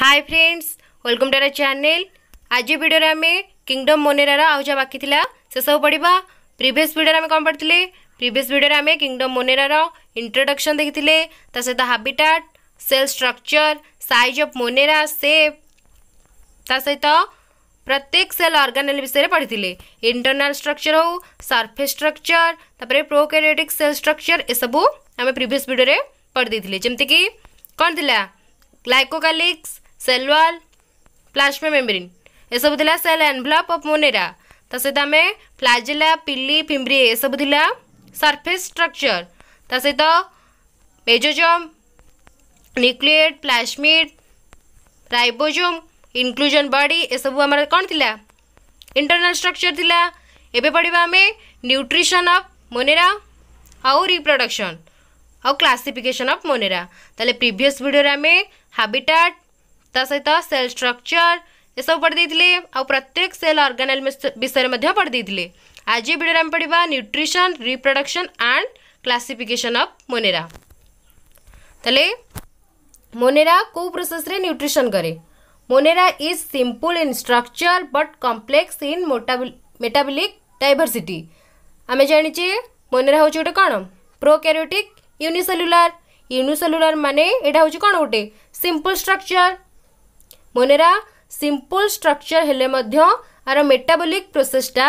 High friends welcome to our channel ଆଜି ଭିଡ଼ିଓରେ ଆମେ କିଙ୍ଗଡମ୍ ମୋନେରାର ଆଉ ଯାହା ବାକି ଥିଲା ସେସବୁ ପଢ଼ିବା ପ୍ରିଭିୟସ୍ ଭିଡ଼ିଓରେ ଆମେ କ'ଣ ପଢ଼ିଥିଲେ ପ୍ରିଭିୟସ୍ ଭିଡ଼ିଓରେ ଆମେ କିଙ୍ଗଡମ୍ ମୋନେରାର ଇଣ୍ଟ୍ରୋଡକ୍ସନ୍ ଦେଖିଥିଲେ ତା ସହିତ habitat cell structure size of Monera shape ତା ସହିତ ପ୍ରତ୍ୟେକ ସେଲ୍ ଅର୍ଗାନେଲ୍ ବିଷୟରେ ପଢ଼ିଥିଲେ ଇଣ୍ଟରନାଲ୍ ଷ୍ଟ୍ରକ୍ଚର୍ ହେଉ ସର୍ଫେସ୍ ଷ୍ଟ୍ରକ୍ଚର୍ ତାପରେ ପ୍ରୋକାରିଓଟିକ୍ ସେଲ୍ ଷ୍ଟ୍ରକ୍ଚର୍ ଏସବୁ ଆମେ ପ୍ରିଭିୟସ୍ ଭିଡ଼ିଓରେ ପଢ଼ିଦେଇଥିଲେ ଯେମିତିକି କ'ଣ ଥିଲା glycocalyx cell wall plasma membrane ये सब दिला सेल एनभ्लप अफ मोनेरा ता सहित आम फ्लाजिला पिली फिम्ब्री ये सब दिला सरफेस स्ट्रक्चर ता सहित mesosome nucleoid plasmid ribosome inclusion body ये सब आम कौन थी इंटरनाल स्ट्रक्चर थी एवं पढ़ा आम न्यूट्रिशन अफ मोनेरा आउ रिप्रडक्शन आउ क्लासीफिकेसन अफ मोनेरा तेल प्रिभस भिडियो आम हाबिटाट ତା ସହିତ ସେଲ୍ ଷ୍ଟ୍ରକ୍ଚର୍ ଏସବୁ ପଢ଼ିଦେଇଥିଲେ ଆଉ ପ୍ରତ୍ୟେକ ସେଲ୍ ଅର୍ଗାନେଲ୍ ବିଷୟରେ ମଧ୍ୟ ପଢ଼ିଦେଇଥିଲେ ଆଜି ଭିଡ଼ିଓରେ ଆମେ ପଢ଼ିବା nutrition reproduction and classification of Monera ତାହେଲେ ମୋନେରା କେଉଁ ପ୍ରୋସେସ୍ରେ ନ୍ୟୁଟ୍ରିସନ୍ କରେ Monera is simple in structure but complex in metabolic diversity ଆମେ ଜାଣିଛେ ମୋନେରା ହେଉଛି ଗୋଟେ କ'ଣ ପ୍ରୋକ୍ୟାରିଓଟିକ୍ ୟୁନିସେଲୁଲାର ୟୁନିସେଲୁଲାର ମାନେ ଏଇଟା ହେଉଛି କ'ଣ ଗୋଟେ simple structure Monera simple structure हेले आर मेटाबोलिक प्रोसेसटा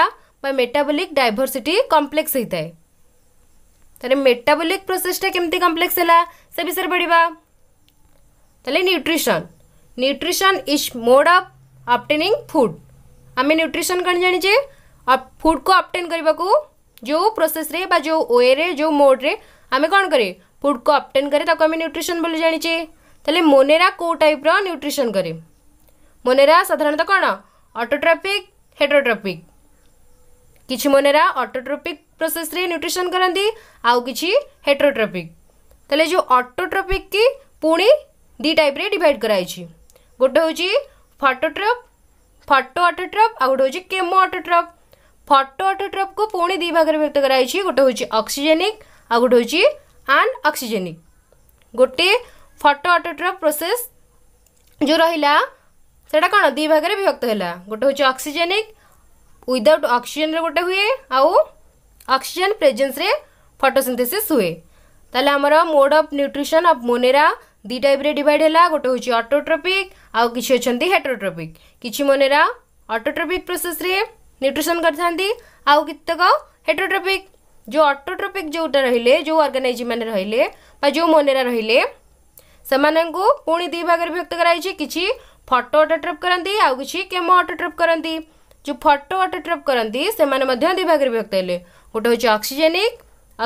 मेटाबोलिक डायभरसीटी कम्प्लेक्स होता है तेरे मेटाबोलिक प्रोसेसटा केमती कम्प्लेक्स है से विषय पढ़ा तेल nutrition nutrition is mode of obtaining food आम न्यूट्रिशन कौन जाने फुड को अपटेन करने को जो प्रोसेस रे बा जो ओए रे जो मोड रे आम कौन करे फुड को अपटेन कैसे न्यूट्रिशन बोली जाने तेल मोनेरा कौ टाइप र न्यूट्रिशन कैसे मनेरा साधारण कौन अटोट्रफिक हेटरोट्रफिक कि मनेरा अटोट्रफिक प्रोसेस न्यूट्रिशन करती आउ किसी हेटरोट्रफिक जो अटोट्रफिक कि पुणी दि टाइप डिवाइड कराई गोटे हूँ फटोट्रफ फटो अटोट्रफ आ गोटे हूँ केमो अटोट्रफ फटो अटोट्रफ को पुणी दी भाग में व्यक्त कराई गोटे हूँ अक्सीजेनिक आ गोटे हूँ आन अक्सीजेनिक गोटे फटो अटोट्रफ प्रोसेस जो रहा से कौन दुई भाग में विभक्त है गोटे हूँ अक्सीजेनिक ओदाउट अक्सीजेन रोटे हुए आउ अक्सीजेन प्रेजेन्स फटोसिंथेसीस हुए तेल आमर mode of nutrition of Monera दि टाइप डिवाइड है गोटे हूँ अटोट्रोपिक आउ कि अच्छा हेट्रोट्रोपिक कि मोनेरा अटोट्रोपिक प्रोसेस न्यूट्रिशन करतेक हेट्रोट्रोपिक जो अटोट्रोपिक जोटा रे जो अर्गानाइज मैंने रेले जो मोनेरा रेमान पुणी दुई भाग विभक्त कराई कि फटो अटो ट्रिप करती आउ किसी केमो अटो ट्रिप करती जो फटो अटो ट्रिप करती दिभाग विभक्त हेल्ले गोटे हूँ अक्सीजेनिक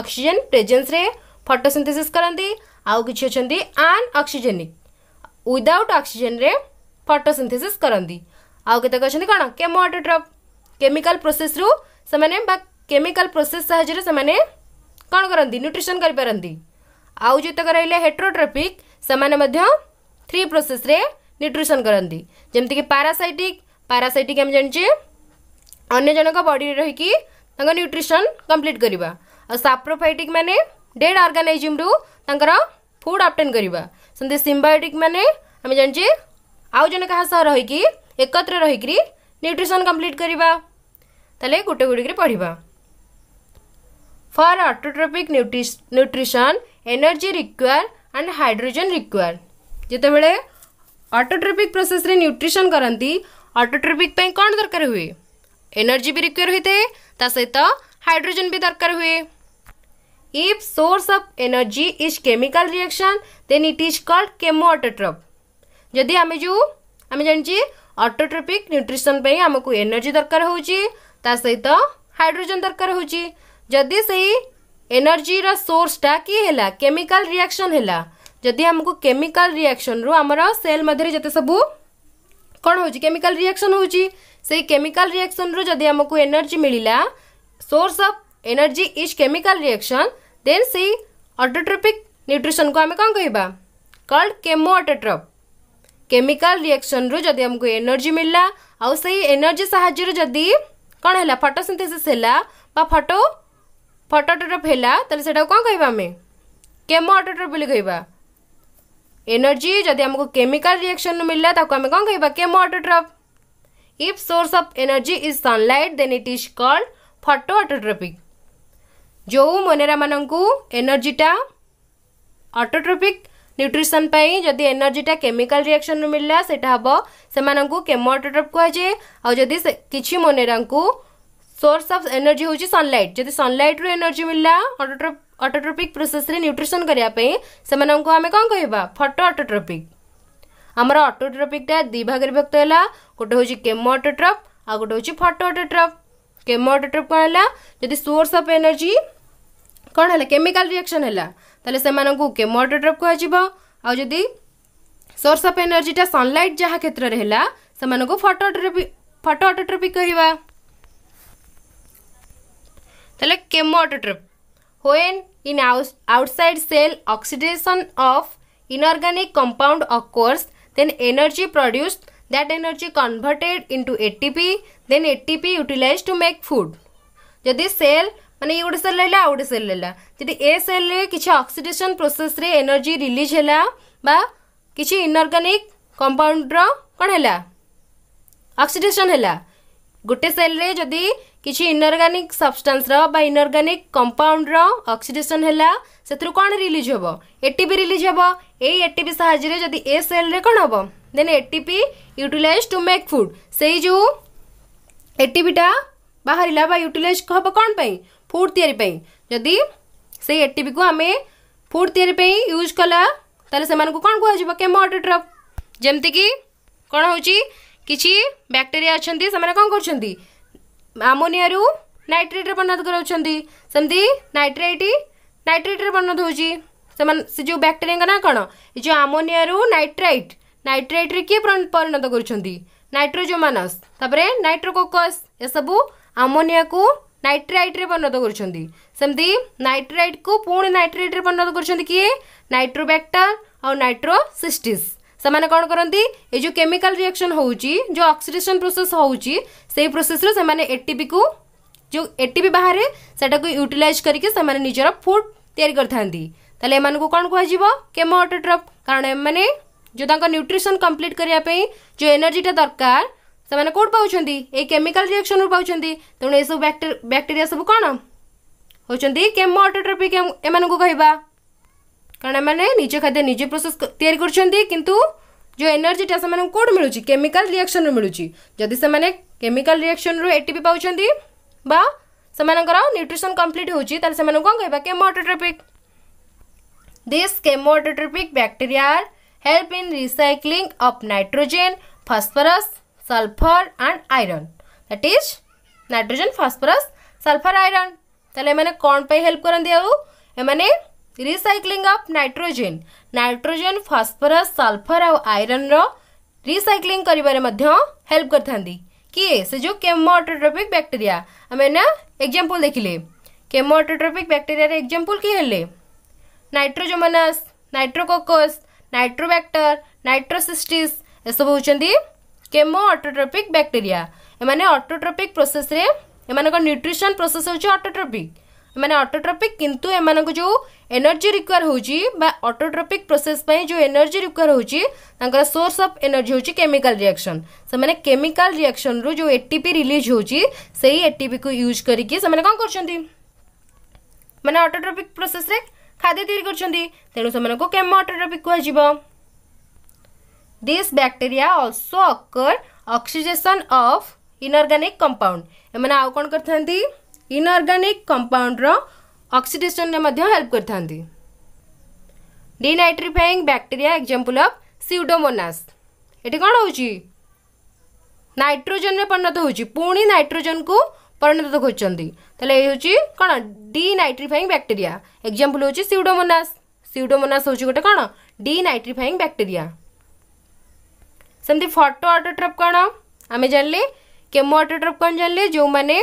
अक्सीजेन प्रेजेन्स फटो फटोसींथेस करती आउ कि अच्छा आन अक्सीजेनिक विदाउट अक्सीजेन फटोसींथेस करती आउ के अच्छा कौन केमो अटो ट्रप केमिकाल प्रोसेस रु से केमिकाल प्रोसेस साने कौन करती न्यूट्रिशन करपारती आउ जितक रेट्रोट्रपिक से थ्री प्रोसेस रे न्यूट्रिशन करती जमीक पारासाइटिक पारासाइटिक आम जानचे अगर जनक बडी रही न्यूट्रिशन कम्प्लीट करवा साप्रोफाइटिक मैंने डेड अर्गानाइजम रु फुड अबटेन करवा से सीम्बायोटिक मैंने आम जानचे आउ जन का रही एकत्र रही न्यूट्रिशन कम्प्लीट करवा तेल गोटे गुड़ी पढ़ा for autotrophic nutrition energy require and hydrogen require जिते बड़े अटोट्रोपिक प्रोसेस रे न्यूट्रिशन करती अटोट्रोपिक कौन दरकार हुए एनर्जी भी रिक्वायर होते ता सहित हाइड्रोजन भी दरकार हुए if source of energy is chemical reaction then it is called chemoautotroph यदि हमें जो हमें जान छी न्यूट्रिशन पे हमको एनर्जी दरकार हो सहित हाइड्रोजन दरकार हो छी यदि सही एनर्जी रा सोर्स टा की केमिकल रिएक्शन है जदि आमको केमिकाल रिएक्शन रु आम सेल मध्य जिते सब कौन हो होमिकाल रिएक्शन हो होमिकाल रिएक्शन रु जदि आमको एनर्जी मिलला source of energy is chemical reaction then से अटोट्रोपिक न्यूट्रिशन को आम कौन कह called chemoautotroph chemical reaction रु जदि आमको एनर्जी मिलला आई एनर्जी साहबी कौन है फटोसींथेसीस है फटो फटोटोट्रप है तो कौन कहें केमो अटोट्रप बोली कहवा एनर्जी जदि आमको केमिकाल रिएक्शन मिलला ताको तो कौन कोन कहबा chemoautotroph if source of energy is sunlight then it is called photoautotrophic जो मनेरा मानकू एनर्जीटा अटोट्रपिक न्यूट्रिशन जदि एनर्जीटा केमिकाल रिएक्शन मिलला से हम से केमोटोट्रोप कहुए आदि कि मनेरा सोर्स अफ एनर्जी हूँ सनलाइट जदि सनलाइट रु एनर्जी मिलला अटोट्रप अटोट्रोपिक प्रोसेस न्यूट्रिशन करने से आम कौन कह फटो अटोट्रोपिक आमर अटोट्रोपिकटा दुभाग विभक्त होगा गोटे हूँ केमो अटोट्रप आ गोटे हूँ फटो अटोट्रप केमो अटोट्रप कौन जदि सोर्स अफ एनर्जी कौन है केमिकाल रिएक्शन है केमो अटोट्रप कह आदि सोर्स अफ एनर्जीटा सनलाइट जहाँ क्षेत्र में है से फटोट्रोपिक फटो अटोट्रोपिक कह chemoautotroph when in outside cell oxidation of inorganic compound occurs then energy produced that energy converted into ATP then ATP utilized to make food ଯଦି cell ମାନେ ଇଏ ଗୋଟେ ସେଲ୍ ରହିଲା ଆଉ ଗୋଟେ ସେଲ୍ ରହିଲା ଯଦି ଏ ସେଲ୍ରେ କିଛି ଅକ୍ସିଡେସନ୍ ପ୍ରୋସେସ୍ରେ ଏନର୍ଜି ରିଲିଜ୍ ହେଲା ବା କିଛି ଇନର୍ଗାନିକ୍ କମ୍ପାଉଣ୍ଡର କ'ଣ ହେଲା ଅକ୍ସିଡେସନ୍ ହେଲା ଗୋଟେ ସେଲ୍ରେ ଯଦି किसी inorganic substance inorganic compound oxidation से कौन रिलीज हे एटीपी रिलीज हे यही एटीपी साहब ए सेल कौन हम then ATP utilize to make food से जो एटीपीटा बाहर यूटिलाइज हम कौन पर फुड तैयारी जदि से एटीपी को आम फुड या यूज कला तेल से कौन कमोट ड्रग जमती कि कौन हो किसी बैक्टेरिया अच्छा कौन कर ଆମୋନିଆରୁ ନାଇଟ୍ରେଟ୍ରେ ପରିଣତ କରାଉଛନ୍ତି ସେମିତି ନାଇଟ୍ରେଟ୍ ନାଇଟ୍ରେଟ୍ରେ ପରିଣତ ହେଉଛି ସେମାନେ ସେ ଯେଉଁ ବ୍ୟାକ୍ଟେରିଆଙ୍କ ନା କ'ଣ ଏ ଯେଉଁ ଆମୋନିଆରୁ ନାଇଟ୍ରାଇଟ୍ ନାଇଟ୍ରାଇଟ୍ରେ କିଏ ପରିଣତ କରୁଛନ୍ତି ନାଇଟ୍ରୋଜୋମାନସ୍ ତାପରେ ନାଇଟ୍ରୋକୋକସ୍ ଏସବୁ ଆମୋନିଆକୁ ନାଇଟ୍ରାଇଟ୍ରେ ପରିଣତ କରୁଛନ୍ତି ସେମିତି ନାଇଟ୍ରାଇଟ୍କୁ ପୁଣି ନାଇଟ୍ରେଟ୍ରେ ପରିଣତ କରୁଛନ୍ତି କିଏ ନାଇଟ୍ରୋବ୍ୟାକ୍ଟର ଆଉ ନାଇଟ୍ରୋସିଷ୍ଟିସ୍ से कौन करती जो केमिकाल रिएक्शन हो अक्सीडेसन प्रोसेस हो प्रोसेस रू से एटीपी को जो एटीपी बाहर से यूटिलइज करके निजर फुड या कौन कहमो अटोट्रप कारण मैंने जो न्यूट्रिशन कम्प्लीट करने जो एनर्जीटा दरकार से कौट पाँच ये केमिकाल रिएक्शन रू पाँच तेणु ये सब बैक्टे बैक्टेरिया सब कौन होमो अटोट्रपी एम को कहवा कारण मैंने खाद्य निजे प्रोसेस या कि जो एनर्जीटा टाइम कौट मिलूँ केमिकाल रिएक्शन रू मिलू जदि से केमिकाल रिएक्शन रु एटीपी पाँच बामकर न्यूट्रिशन कम्प्लीट होने कौन कह chemoautotrophic this chemoautotrophic bacteria help in recycling of nitrogen phosphorus sulphur and iron that is nitrogen phosphorus sulphur iron तेल कौन पर हेल्प करती आने recycling of nitrogen nitrogen phosphorus sulphur iron recycling करप कर किए से जो केमोअटोट्रोपिक बैक्टेरिया आम एना एक्जामपल देखिले केमोअटोट्रोपिक बैक्टेरिया एक्जामपल किए हेले नाइट्रोजोमनास नाइट्रोकोकस नाइट्रोबैक्टर नाइट्रोसीस्टिस सब हूँ chemoautotrophic bacteria autotrophic process nutrition process autotrophic मैंने अटोट्रपिक किंतु एम जो एनर्जी रिक्वयर होटोट्रपिक प्रोसेस जो एनर्जी रिक्वयर हो सोर्स अफ एनर्जी हूँ केमिकाल रिएक्शन से मैंने केमिकाल रिएक्शन रु जो एटीपी रिलीज होटीपी को यूज करके मैंने अटोट्रपिक प्रोसेस खाद्य तैयारी करेणु सेम अटोट्रपिक कह this bacteria also occur oxidation of inorganic compound एम आउ कौन कर इनअर्गानिक कंपाउंड रक्सीडेसन हेल्प कर denitrifying bacteria example of Pseudomonas ये कौन हो नाइट्रोजन में परिणत हो पुणी नाइट्रोजन को परिणत खोजे नाइट्रीफाइंग बैक्टीरिया एक्जामपल हूँ सीडोमोनास सीडोमोनास हूँ गोटे कौन डी नाइट्रीफाइंग बैक्टेरिया सेमती फटो अटोट्रप कौन आम जान लें केमो अटोट्रप कौन जान लें जो मैंने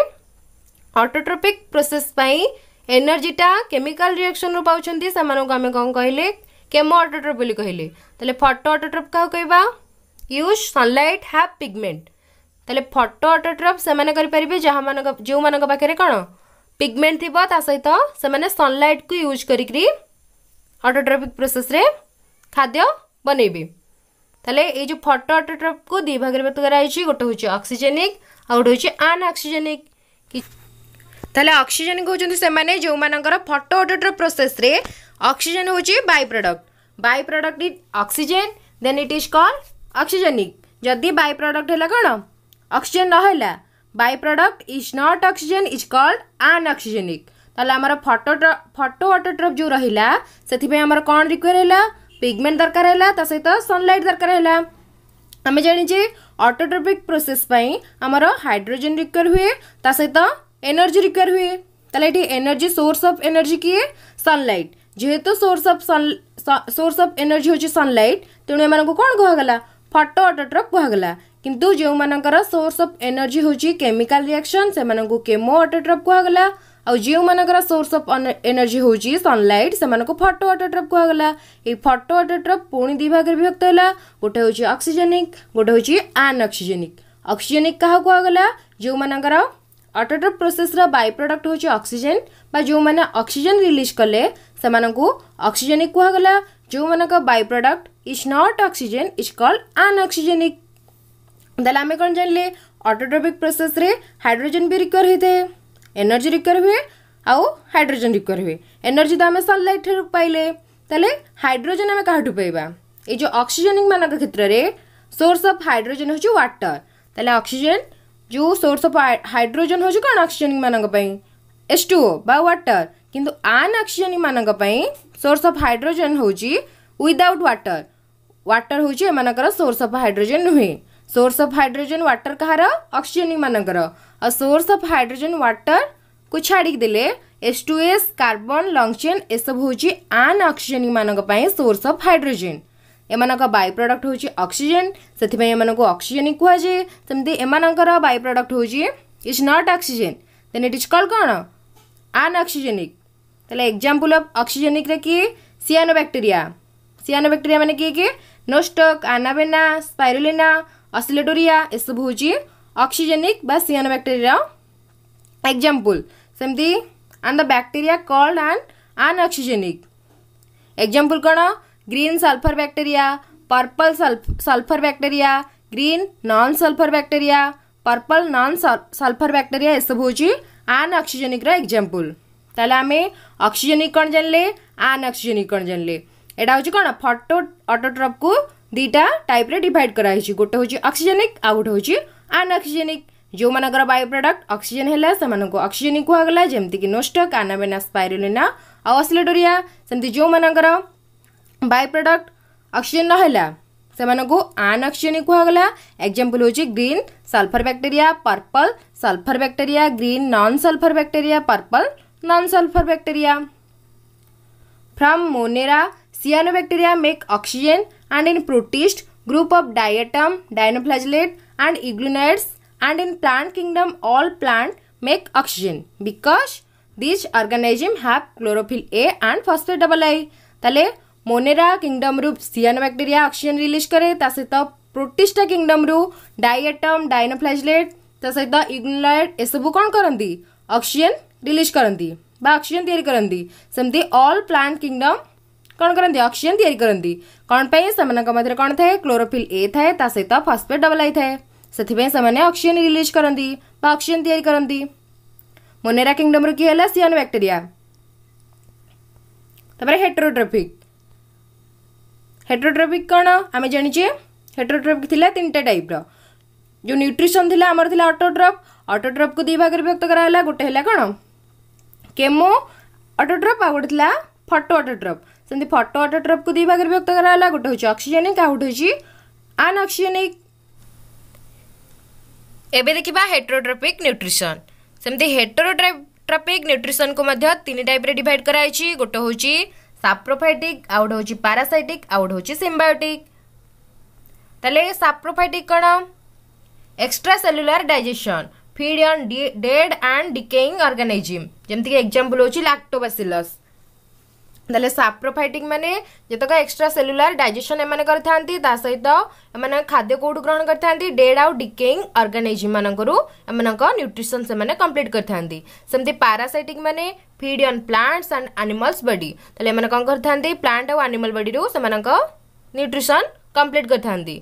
अटोट्रोपिक प्रोसेस एनर्जीटा केमिकल रिएक्शन रु पाँच से आम कौन कहले केमो अटोट्रोप कहले तो फटो अटोट्रोप क्या कह यूज सनलैट हाफ पिगमेंट तेल फटो अटोट्रोप से जहाँ जो मान पाखे कौन पिगमेंट थी सहित से सनलैट को यूज कर अटोट्रोपिक प्रोसेस खाद्य बनइबे तेल ये फटो अटोट्रोप को दुभागे व्यक्त कराई गोटे हूँ अक्सीजेनिक आ गए हूँ ତାହେଲେ ଅକ୍ସିଜେନ୍ ହେଉଛନ୍ତି ସେମାନେ ଯେଉଁମାନଙ୍କର ଫଟୋ ଅଡିଟ୍ର ପ୍ରୋସେସ୍ରେ ଅକ୍ସିଜେନ୍ ହେଉଛି byproduct byproduct is oxygen then it is called oxygenic ଯଦି ବାଇ ପ୍ରଡ଼କ୍ଟ ହେଲା କ'ଣ ଅକ୍ସିଜେନ୍ ନହେଲା byproduct is not oxygen is called anoxygenic ତାହେଲେ ଆମର ଫଟୋ ଫଟୋ ଅଟୋଟ୍ରପ୍ ଯେଉଁ ରହିଲା ସେଥିପାଇଁ ଆମର କ'ଣ ରିକ୍ୱାର୍ ହେଲା ପିଗମେଣ୍ଟ ଦରକାର ହେଲା ତା ସହିତ ସନଲାଇଟ୍ ଦରକାର ହେଲା ଆମେ ଜାଣିଛେ ଅଟୋଟ୍ରପିକ୍ ପ୍ରୋସେସ୍ ପାଇଁ ଆମର ହାଇଡ୍ରୋଜେନ୍ ରିକ୍ୱାର୍ ହୁଏ ତା ସହିତ એનર્જી રિક્વાયર हुई है તલાટી એનર્જી સોર્સ ઓફ એનર્જી કિએ સનલાઇટ যেহেতু source of sun source of energy হচ্ছে সনলাইট তেমন এমন কোণ কুহগলা ফটো অটোট্রপ কুহগলা কিন্তু যেমানকর সোর্স অফ এনর্জি হচ্ছে কেমিকাল রিয়াকশন সেমানকু কেমো অটোট্রপ কুহগলা ଆଉ ଯେଉଁମାନଙ୍କର ସୋର୍ସ ଅଫ୍ ଏନର୍ଜି ହେଉଛି ସନ୍ଲାଇଟ୍ ସେମାନଙ୍କୁ ଫଟୋ ଅଟୋଟ୍ରପ୍ କୁହାଗଲା ଏଇ ଫଟୋ ଅଟୋଟ୍ରପ୍ ପୁଣି ଦୁଇ ଭାଗରେ ବିଭକ୍ତ ହେଲା ଗୋଟେ ହେଉଛି ଅକ୍ସିଜେନିକ୍ ଗୋଟେ ହେଉଛି ଆନ୍ ଅକ୍ସିଜେନିକ୍ ଅକ୍ସିଜେନିକ୍ କାହା କୁହାଗଲା ଯେଉଁମାନଙ୍କର ଅଟୋଟ୍ରପ୍ ପ୍ରୋସେସ୍ର ବାଇ ପ୍ରଡକ୍ଟ ହେଉଛି ଅକ୍ସିଜେନ୍ ବା ଯେଉଁମାନେ ଅକ୍ସିଜେନ୍ ରିଲିଜ୍ କଲେ ସେମାନଙ୍କୁ ଅକ୍ସିଜେନିକ୍ କୁହାଗଲା ଯେଉଁମାନଙ୍କ byproduct is not oxygen is called anoxygenic ତାହେଲେ ଆମେ କ'ଣ ଜାଣିଲେ ଅଟୋଟ୍ରପିକ୍ ପ୍ରୋସେସ୍ରେ ହାଇଡ୍ରୋଜେନ୍ ବି ରିକ୍ୱର୍ ହୋଇଥାଏ ଏନର୍ଜି ରିକ୍ୱର୍ ହୁଏ ଆଉ ହାଇଡ୍ରୋଜେନ୍ ରିକ୍ୱର୍ ହୁଏ ଏନର୍ଜି ତ ଆମେ ସନ୍ଲାଇଟ୍ ଠାରୁ ପାଇଲେ ତାହେଲେ ହାଇଡ୍ରୋଜେନ୍ ଆମେ କାହାଠୁ ପାଇବା ଏଇ ଯେଉଁ ଅକ୍ସିଜେନିକ୍ ମାନଙ୍କ କ୍ଷେତ୍ରରେ ସୋର୍ସ ଅଫ୍ ହାଇଡ୍ରୋଜେନ୍ ହେଉଛି ୱାଟର୍ ତାହେଲେ ଅକ୍ସିଜେନ୍ जो सोर्स अफ हाइड्रोजन हो कौन अक्सीजन मान एस टू बा वाटर किंतु आन अक्सीजन मान सोर्स अफ हाइड्रोजन हूँ विदाउट वाटर वाटर हूँ एमकर सोर्स अफ हाइड्रोजन नुहे सोर्स अफ हाइड्रोजन वाटर कहार अक्सीजन मानकर और सोर्स अफ हाइड्रोजन वाटर को छाड़देले एस टू एस कार्बन लंगचेन एसबू हूँ आन अक्सीजन मान सोर्स अफ हाइड्रोजेन एम का प्रडक्ट हूँ अक्सीजेन से अक्सीजेन ही कहुए सेमती एम प्रडक्ट हूँ it's not oxygen then it is call कौन आन अक्सीजेनिक एक्जामपल अफ अक्सीजेनिक किए सियानो बैक्टेरिया सियानो बैक्टेरिया मैंने किए किए नोस्टक आनाबेना स्पाइरोना असिलेटोरिया सब हूँ अक्सीजेनिक सियानो बैक्टेरिया एक्जामपल सेमती on the bacteria called an anoxygenic example कौन green sulphur bacteria purple sulphur bacteria green non sulphur bacteria purple non sulphur bacteria सब हूँ आन अक्सीजेनिक एक्जामपल ताल आम अक्सीजेनिक कौन जानले आन अक्सीजेनिक कौन जानले यहाँ हूँ कौन फटो अटोट्रप को दुईटा टाइप डिड कराई गोटे हूँ अक्सीजेनिक आ गोटे हूँ आन अक्सीजेनिक जो मानक बायो प्रडक्ट अक्सीजेन है से अक्सीजेनिक कहगला जमीक नोस्टक आनाबेना स्पाइरोना आउ असलेडोरिया सेमती जो मानक बाय प्रडक्ट अक्सीजेन रहा से आनअक्सीजेन कहगला एक्जामपल हूँ green sulphur bacteria purple sulphur bacteria green non sulphur bacteria purple non sulphur bacteria from Monera cyanobacteria make oxygen and in protist group of diatom dinoflagellate and euglenoids and in plant kingdom all plant make oxygen because this organism have chlorophyll A and first double I तेज़ Monera kingdom रु सियान bacteria oxygen release कै सहित Protista kingdom रु diatom dinoflagellate ता सहित इग्नोलैट सब कौन करती अक्सीजेन रिलीज करती अक्सीजेन करती सेमती अल प्लांट किंगडम कौन करती अक्सीजेन करती कौनपाई से कौन थाए क्लोरोफिल ए थाए सहित फसफेट डबल आई थाए से अक्सीजेन रिलीज करती अक्सीजेन करती मोनेरा किंगडम रु किए सियान बैक्टेरिया हेट्रोट्रोफिक ହେଟରୋଟ୍ରଫିକ୍ କ'ଣ ଆମେ ଜାଣିଛେ ହେଟରୋଟ୍ରଫିକ୍ ଥିଲା ତିନିଟା ଟାଇପ୍ର ଯେଉଁ ନ୍ୟୁଟ୍ରିସନ୍ ଥିଲା ଆମର ଥିଲା ଅଟୋଟ୍ରଫ୍ ଅଟୋଟ୍ରଫ୍କୁ ଦୁଇ ଭାଗରେ ବିଭକ୍ତ କରାହେଲା ଗୋଟେ ହେଲା କ'ଣ କେମୋ ଅଟୋଟ୍ରଫ୍ ଆଉ ଗୋଟେ ଥିଲା ଫଟୋ ଅଟୋଟ୍ରଫ୍ ସେମିତି ଫଟୋ ଅଟୋଟ୍ରଫ୍କୁ ଦୁଇ ଭାଗରେ ବିଭକ୍ତ କରାହେଲା ଗୋଟେ ହେଉଛି ଅକ୍ସିଜେନିକ୍ ଆଉ ଗୋଟେ ହେଉଛି ଆନ୍ଅକ୍ସିଜେନିକ୍ ଏବେ ଦେଖିବା ହେଟରୋଟ୍ରଫିକ୍ ନ୍ୟୁଟ୍ରିସନ୍ ସେମିତି ହେଟରୋଟ୍ରଫିକ୍ ନ୍ୟୁଟ୍ରିସନ୍କୁ ମଧ୍ୟ ତିନି ଟାଇପ୍ରେ ଡିଭାଇଡ୍ କରାଯାଇଛି ଗୋଟେ ହେଉଛି ସାପ୍ରୋଫାଇଟିକ୍ ଆଉ ଗୋଟେ ହେଉଛି ପାରାସାଇଟିକ୍ ଆଉ ଗୋଟେ ହେଉଛି ସିମ୍ବାୟୋଟିକ୍ ତାହେଲେ ସାପ୍ରୋଫାଇଟିକ୍ କ'ଣ extracellular digestion feed on dead and decaying organism ଯେମିତିକି ଏକ୍ଜାମ୍ପଲ୍ ହେଉଛି ଲାକ୍ଟୋବାସିଲସ୍ ତାହେଲେ ସାପ୍ରୋଫାଇଟିକ୍ ମାନେ ଯେତେକ ଏକ୍ସଟ୍ରା ସେଲୁଲାର ଡାଇଜେସନ୍ ଏମାନେ କରିଥାନ୍ତି ତା ସହିତ ଏମାନେ ଖାଦ୍ୟ କେଉଁଠୁ ଗ୍ରହଣ କରିଥାନ୍ତି ଡେଡ୍ ଆଉ ଡିକେଇଂ ଅର୍ଗାନିଜିମମାନଙ୍କରୁ ଏମାନଙ୍କ ନ୍ୟୁଟ୍ରିସନ୍ ସେମାନେ କମ୍ପ୍ଲିଟ୍ କରିଥାନ୍ତି ସେମିତି ପାରାସାଇଟିକ୍ ମାନେ feed on plants and animals body ତାହେଲେ ଏମାନେ କ'ଣ କରିଥାନ୍ତି ପ୍ଲାଣ୍ଟ ଆଉ ଆନିମାଲ୍ ବଡିରୁ ସେମାନଙ୍କ ନ୍ୟୁଟ୍ରିସନ୍ କମ୍ପ୍ଲିଟ୍ କରିଥାନ୍ତି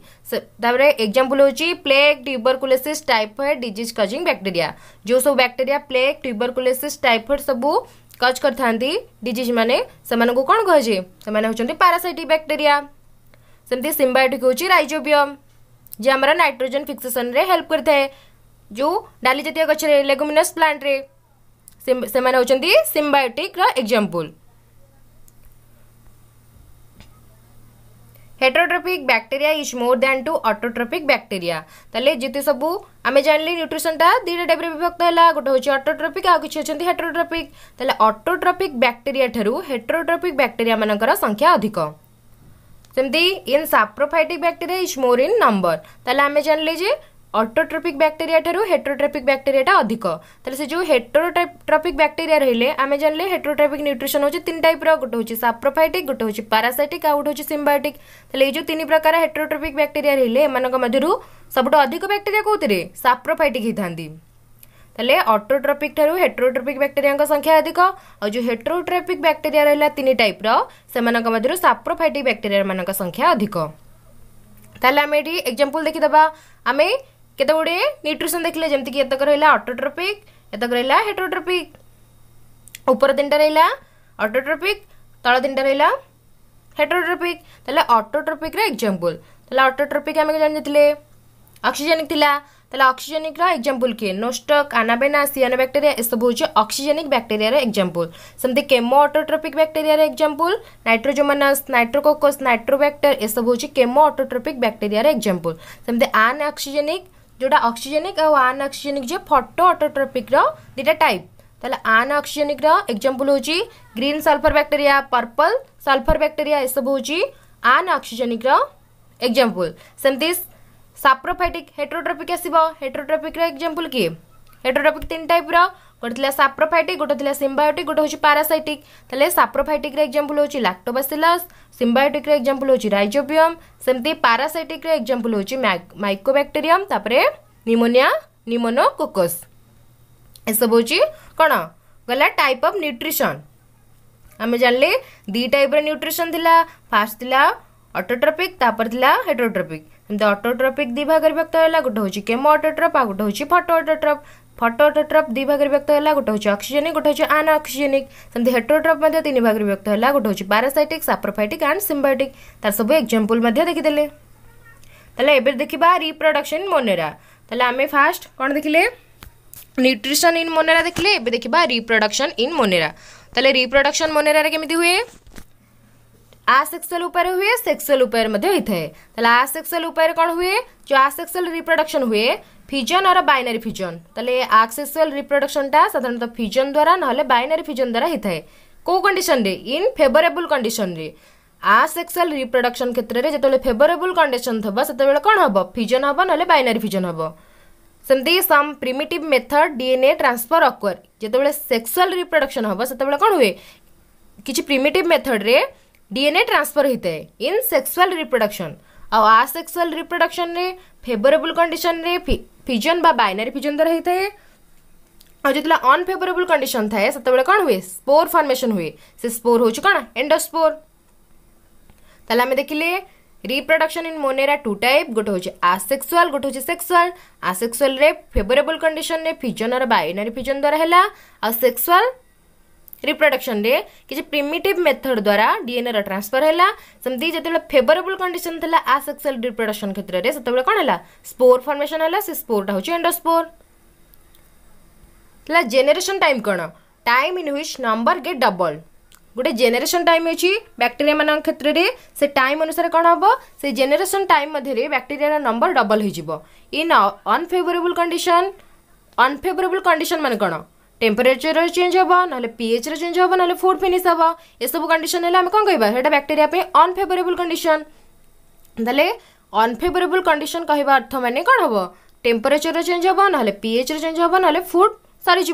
ତାପରେ ଏକ୍ଜାମ୍ପଲ୍ ହେଉଛି plague tuberculosis typhoid disease causing bacteria ଯେଉଁ ସବୁ ବ୍ୟାକ୍ଟେରିଆ ପ୍ଲେଗ୍ ଟ୍ୟୁବରକୁଲୋସିସ୍ ଟାଇଫଏଡ୍ ସବୁ କଜ୍ କରିଥାନ୍ତି ଡିଜିଜ୍ ମାନେ ସେମାନଙ୍କୁ କ'ଣ କୁହାଯାଏ ସେମାନେ ହେଉଛନ୍ତି ପାରାସାଇଟିକ୍ ବ୍ୟାକ୍ଟେରିଆ ସେମିତି ସିମ୍ବାୟୋଟିକ୍ ହେଉଛି ରାଇଜୋବିୟମ୍ ଯେ ଆମର ନାଇଟ୍ରୋଜେନ୍ ଫିକ୍ସେସନ୍ରେ ହେଲ୍ପ କରିଥାଏ ଯେଉଁ ଡାଲି ଜାତୀୟ ଗଛରେ ଲେଗୁମିନସ୍ ପ୍ଲାଣ୍ଟରେ ସେମାନେ ହେଉଛନ୍ତି ସିମ୍ବାୟୋଟିକ୍ର example heterotrophic bacteria is more than to autotrophic bacteria তাহলে যেতে সবু আমি জানলি নিউট্রিশনটা দুইটা টাইপের বিভক্ত হল গোটে হচ্ছে অটোট্রপিক আর কিছু অনেক হেট্রোট্রপিক তাহলে অটোট্রপিক ব্যাকটেরিয়া ঠার হেট্রোট্রপিক ব্যাকটেরিয়া মানকর সংখ্যা অধিক সেমতি in saprophytic bacteria is more in number তাহলে আমি জানলে যে ଅଟୋଟ୍ରପିକ୍ ବ୍ୟାକ୍ଟେରିଆ ଠାରୁ ହେଟ୍ରୋଟ୍ରପିକ୍ ବ୍ୟାକ୍ଟେରିଆଟା ଅଧିକ ତାହେଲେ ସେ ଯେଉଁ ହେଟ୍ରୋଟ୍ରପିକ୍ ବ୍ୟାକ୍ଟେରିଆ ରହିଲେ ଆମେ ଜାଣିଲେ ହେଟ୍ରୋଟ୍ରପିକ୍ ନ୍ୟୁଟ୍ରିସନ୍ ହେଉଛି ତିନି ଟାଇପ୍ର ଗୋଟେ ହେଉଛି ସାପ୍ରୋଫାଇଟିକ୍ ଗୋଟେ ହେଉଛି ପାରାସାଇଟିକ୍ ଆଉ ଗୋଟେ ହେଉଛି ସିମ୍ବାୟୋଟିକ୍ ତାହେଲେ ଏଇ ଯେଉଁ ତିନି ପ୍ରକାର ହେଟ୍ରୋଟ୍ରପିକ୍ ବ୍ୟାକ୍ଟେରିଆ ରହିଲେ ଏମାନଙ୍କ ମଧ୍ୟରୁ ସବୁଠୁ ଅଧିକ ବ୍ୟାକ୍ଟେରିଆ କେଉଁଥିରେ ସାପ୍ରୋଫାଇଟିକ୍ ହେଇଥାନ୍ତି ତାହେଲେ ଅଟୋଟ୍ରପିକ୍ ଠାରୁ ହେଟ୍ରୋଟ୍ରପିକ୍ ବ୍ୟାକ୍ଟେରିଆଙ୍କ ସଂଖ୍ୟା ଅଧିକ ଆଉ ଯେଉଁ ହେଟ୍ରୋଟ୍ରପିକ୍ ବ୍ୟାକ୍ଟେରିଆ ରହିଲା ତିନି ଟାଇପ୍ର ସେମାନଙ୍କ ମଧ୍ୟରୁ ସାପ୍ରୋଫାଇଟିକ୍ ବ୍ୟାକ୍ଟେରିଆମାନଙ୍କ ସଂଖ୍ୟା ଅଧିକ ତାହେଲେ ଆମେ ଏଠି ଏକ୍ଜାମ୍ପଲ୍ ଦେଖିଦେବା ଆମେ କେତେ ଗୁଡ଼ିଏ ନ୍ୟୁଟ୍ରିସନ୍ ଦେଖିଲେ ଯେମିତିକି ଏତକ ରହିଲା ଅଟୋଟ୍ରପିକ୍ ଏତକ ରହିଲା ହେଟୋଟ୍ରପିକ୍ ଉପର ତିନିଟା ରହିଲା ଅଟୋଟ୍ରପିକ୍ ତଳ ତିନିଟା ରହିଲା ହେଟୋଟ୍ରପିକ୍ ତାହେଲେ ଅଟୋଟ୍ରପିକ୍ର ଏକ୍ଜାମ୍ପଲ୍ ତାହେଲେ ଅଟୋଟ୍ରପିକ୍ ଆମେ ଜାଣିଥିଲେ ଅକ୍ସିଜେନିକ୍ ଥିଲା ତାହେলে অক্সিজেনিক্র এক্সাম্পল কি নোস্টক আনাবেনা সিয়ানো ব্যাকটেরিয়া এসব হচ্ছে অক্সিজেনিক ব্যাকটেরিয়ার এক্সাম্পল সেমতি কেমো অটোট্রপিক ব্যাকটেরিয়ার এক্সাম্পল নাইট্রোজোমানাস নাইট্রোকোকস নাইট্রোব্যাক্টর এসব হচ্ছে কেমো অটোট্রপিক ব্যাকটেরিয়ার এক্সাম্পল সেমতি আনঅক্সিজেনিক जोटा अक्सीजेनिक आउ आन अक्सीजेनिक जो फटो अटोट्रोपिक दुटा टाइप তাহলে আনঅক্সিজেনিক এক্সাম্পল হচ্ছে green sulphur bacteria purple sulphur bacteria এসব হচ্ছে আনঅক্সিজেনিক এক্সাম্পল সেমতি সাপ্রোফাইটিক হেট্রোট্রপিক আসব হেট্রোট্রপিক্র এক্সাম্পল কি হেট্রোট্রপিক তিন টাইপ্র गोष्ट साप्रोफायटिक गोष्ट सिंबायोटिक गोष्ट होऊ पारासयटिक तो साप्रोफायटिक एक्झामपल होतो लक्टोबास सिंबायोटिक्रे एक्झामपल होऊची रेजोपियम समिती पारासयटिकर एक्झामपल होऊची मॅकोबॅक्टेरीयम तिमोनिया निमोनिया निमोनोकोकस एस हवची कण गला टाइप अफ न्यूट्रिशन आम्ही जणली दी टाइप रे न्यूट्रिशन चा फास्ट थांबा अटोट्रोपिक तपर थांबला हायड्रोट्रोपिक ଏମିତି ଅଟୋଟ୍ରପିକ୍ ଦୁଇ ଭାଗରେ ବ୍ୟକ୍ତ ହେଲା ଗୋଟେ ହେଉଛି କେମୋ ଅଟୋଟ୍ରପ୍ ଆଉ ଗୋଟେ ହେଉଛି ଫଟୋ ଅଟୋଟ୍ରପ୍ ଫଟୋ ଅଟୋଟ୍ରପ୍ ଦୁଇ ଭାଗରେ ବ୍ୟକ୍ତ ହେଲା ଗୋଟେ ହେଉଛି ଅକ୍ସିଜେନିକ୍ ଗୋଟେ ହେଉଛି ଆନ୍ ଅକ୍ସିଜେନିକ୍ ସେମିତି ହେଟୋଟ୍ରପ୍ ମଧ୍ୟ ତିନି ଭାଗରେ ବ୍ୟକ୍ତ ହେଲା ଗୋଟେ ହେଉଛି ପାରାସାଇଟିକ୍ ସାପ୍ରୋଫାଇଟିକ୍ ଆଣ୍ଡ ସିମ୍ବାୟୋଟିକ୍ ତାର ସବୁ ଏକ୍ଜାମ୍ପଲ୍ ମଧ୍ୟ ଦେଖିଦେଲେ ତାହେଲେ ଏବେ ଦେଖିବା ରିପ୍ରଡକ୍ସନ୍ ମୋନେରା ତାହେଲେ ଆମେ ଫାଷ୍ଟ କ'ଣ ଦେଖିଲେ ନ୍ୟୁଟ୍ରିସନ୍ ଇନ୍ ମୋନେରା ଦେଖିଲେ ଏବେ ଦେଖିବା ରିପ୍ରଡକ୍ସନ୍ ଇନ୍ ମୋନେରା ତାହେଲେ ରିପ୍ରଡକ୍ସନ୍ ମୋନେରାରେ କେମିତି ହୁଏ આ સેક્સલ ଉପରେ ହୁଏ ସେକ୍ସଲ ଉପରେ ମଧ୍ୟ ହେଇଥାଏ ତାହେଲେ ଆ ସେକ୍ସଲ ଉପରେ କ'ଣ ହୁଏ ଯେଉଁ ଆ ସେକ୍ସଲ ରିପ୍ରଡକ୍ସନ ହୁଏ ଫିଜନ୍ ଅର ବାଇନାରୀ ଫିଜନ୍ ତାହେଲେ ଆକ୍ସେକ୍ସୁଆଲ ରିପ୍ରଡକ୍ସନଟା ସାଧାରଣତଃ ଫିଜନ୍ ଦ୍ୱାରା ନହେଲେ ବାଇନାରୀ ଫିଜନ୍ ଦ୍ୱାରା ହେଇଥାଏ କେଉଁ କଣ୍ଡିସନରେ ଇନ୍ ଫେଭରେବୁଲ୍ କଣ୍ଡିସନରେ ଆ ସେକ୍ସୁଆଲ ରିପ୍ରଡକ୍ସନ କ୍ଷେତ୍ରରେ ଯେତେବେଳେ ଫେଭରେବୁଲ୍ କଣ୍ଡିସନ ଥିବ ସେତେବେଳେ କ'ଣ ହେବ ଫିଜନ୍ ହେବ ନହେଲେ ବାଇନାରୀ ଫିଜନ୍ ହେବ ସେମିତି some primitive method DNA transfer occur ଯେତେବେଳେ ସେକ୍ସୁଆଲ ରିପ୍ରଡକ୍ସନ ହେବ ସେତେବେଳେ କ'ଣ ହୁଏ କିଛି ପ୍ରିମିଟିଭ୍ ମେଥଡ଼ରେ डीएनए ट्रांसफर होता है इन सेक्सुअल रिप्रोडक्शन आउ आ सेक्सुअल रिप्रोडक्शन रे फेवरेबल कंडीशन रे फिजन बा बाइनरी फिजन द्वारा होता है आ जो अनफेवरेबल कंडीशन थाए से कौन हुए स्पोर फर्मेसन हुए से स्पोर हूँ कौन एंडोस्पोर तेल आम देखिले reproduction in monera two type गोटे हूँ आसेक्सुआल गोटे हूँ सेक्सुआल आसेक्सुआल फेवरेबल कंडीशन रे फिजन और बाइनरी फिजन द्वारा है सेक्सुआल ରିପ୍ରଡକ୍ସନ୍ ରେ କିଛି ପ୍ରିମିଟିଭ୍ ମେଥଡ୍ ଦ୍ୱାରା ଡିଏନ୍ଏର ଟ୍ରାନ୍ସଫର ହେଲା ସେମିତି ଯେତେବେଳେ ଫେଭରେବୁଲ୍ କଣ୍ଡିସନ୍ ଥିଲା ଆସେକ୍ସୁଆଲ୍ ରିପ୍ରଡକ୍ସନ୍ କ୍ଷେତ୍ରରେ ସେତେବେଳେ କ'ଣ ହେଲା ସ୍ପୋର୍ ଫର୍ମେସନ୍ ହେଲା ସେ ସ୍ପୋର୍ଟା ହେଉଛି ଏଣ୍ଡୋସ୍ପୋର୍ ହେଲା ଜେନେରେସନ୍ ଟାଇମ୍ କ'ଣ time in which number get double ଗୋଟେ ଜେନେରେସନ୍ ଟାଇମ୍ ଅଛି ବ୍ୟାକ୍ଟେରିଆମାନଙ୍କ କ୍ଷେତ୍ରରେ ସେ ଟାଇମ୍ ଅନୁସାରେ କ'ଣ ହେବ ସେ ଜେନେରେସନ୍ ଟାଇମ୍ ମଧ୍ୟରେ ବ୍ୟାକ୍ଟେରିଆର ନମ୍ବର ଡବଲ୍ ହୋଇଯିବ in unfavourable condition unfavourable condition ମାନେ କ'ଣ टेम्परेचर चेंज हे ना पीएच रेज हम ना फुड फिनिश हे यह सब कंडीशन आम कौन कहवा bacteria unfavourable condition unfavourable condition कह अर्थ मैंने कौन हम टेम्परेचर चेंज हे ना पीएच रेज हम ना फुड सारी